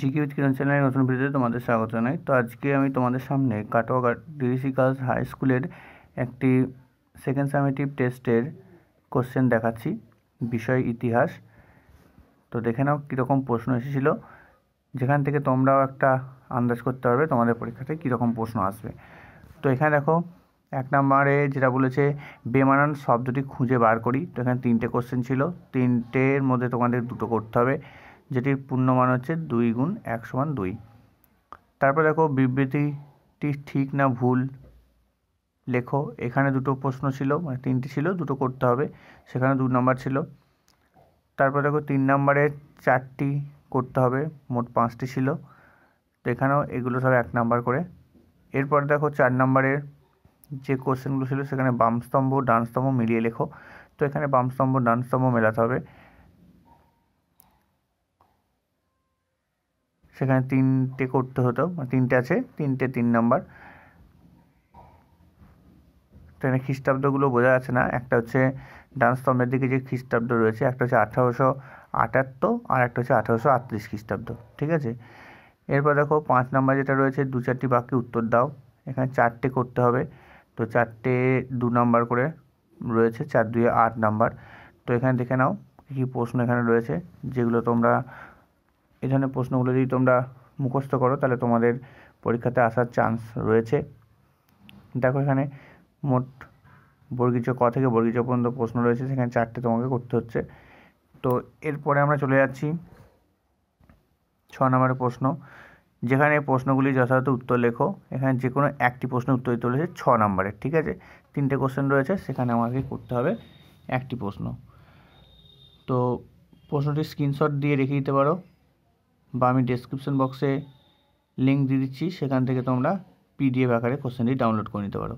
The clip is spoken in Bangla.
জিকিউজ কিরণ চ্যানেলের নতুন ভিডিওতে তোমাদের স্বাগত জানাই তো আজকে আমি তোমাদের সামনে কাটোয়া ডিসি গার্লস হাই স্কুলের একটি সেকেন্ড সামেটিভ টেস্টের কোশ্চেন দেখাচ্ছি বিষয় ইতিহাস তো দেখে নাও কীরকম প্রশ্ন এসেছিল যেখান থেকে তোমরাও একটা আন্দাজ করতে পারবে তোমাদের পরীক্ষাতে কীরকম প্রশ্ন আসবে তো এখানে দেখো এক নম্বরে যেটা বলেছে বেমানান শব্দটি খুঁজে বার করি তো এখানে তিনটে কোশ্চেন ছিল তিনটের মধ্যে তোমাদের দুটো করতে হবে যেটির পূর্ণমান হচ্ছে দুই গুণ এক সমান দুই তারপর দেখো বিবৃতিটি ঠিক না ভুল লেখো এখানে দুটো প্রশ্ন ছিল মানে তিনটি ছিল দুটো করতে হবে সেখানে দু নম্বর ছিল তারপর দেখো তিন নম্বরে চারটি করতে হবে মোট পাঁচটি ছিল তো এখানেও এগুলো সব এক নাম্বার করে এরপর দেখো চার নম্বরের যে কোশ্চেনগুলো ছিল সেখানে বামস্তম্ভ ডানস্তম্ভ মিলিয়ে লেখো তো এখানে বামস্তম্ভ ডানস্তম্ভ মেলাতে হবে সেখানে তিনটে করতে হতো মানে তিনটে আছে তিনটে তিন নম্বর তো এখানে খ্রিস্টাব্দগুলো বোঝা যাচ্ছে না একটা হচ্ছে ডান স্তম্ভের দিকে যে খ্রিস্টাব্দ রয়েছে একটা হচ্ছে আঠারোশো আটাত্তর আর একটা হচ্ছে আঠারোশো আটত্রিশ খ্রিস্টাব্দ ঠিক আছে এরপর দেখো পাঁচ নম্বর যেটা রয়েছে দু চারটি বাক্যে উত্তর দাও এখানে চারটে করতে হবে তো চারটে দু নাম্বার করে রয়েছে চার দুয়ে আট নাম্বার তো এখানে দেখে নাও কী কী প্রশ্ন এখানে রয়েছে যেগুলো তোমরা এই ধরনের প্রশ্নগুলো যদি তোমরা মুখস্থ করো তাহলে তোমাদের পরীক্ষাতে আসার চান্স রয়েছে দেখো এখানে মোট বর্গীচ ক থেকে বর্গীচ পর্যন্ত প্রশ্ন রয়েছে সেখানে চারটে তোমাকে করতে হচ্ছে তো এরপরে আমরা চলে যাচ্ছি ছ নম্বরের প্রশ্ন যেখানে প্রশ্নগুলি যথাযথ উত্তর লেখো এখানে যে কোনো একটি প্রশ্নের উত্তর দিতে রয়েছে ছ নম্বরের ঠিক আছে তিনটে কোশ্চেন রয়েছে সেখানে আমাকে করতে হবে একটি প্রশ্ন তো প্রশ্নটি স্ক্রিনশট দিয়ে রেখে দিতে পারো বা আমি ডেসক্রিপশন বক্সে লিঙ্ক দিয়ে দিচ্ছি সেখান থেকে তোমরা পিডিএফ আকারে কোশ্চেনটি ডাউনলোড করে নিতে পারো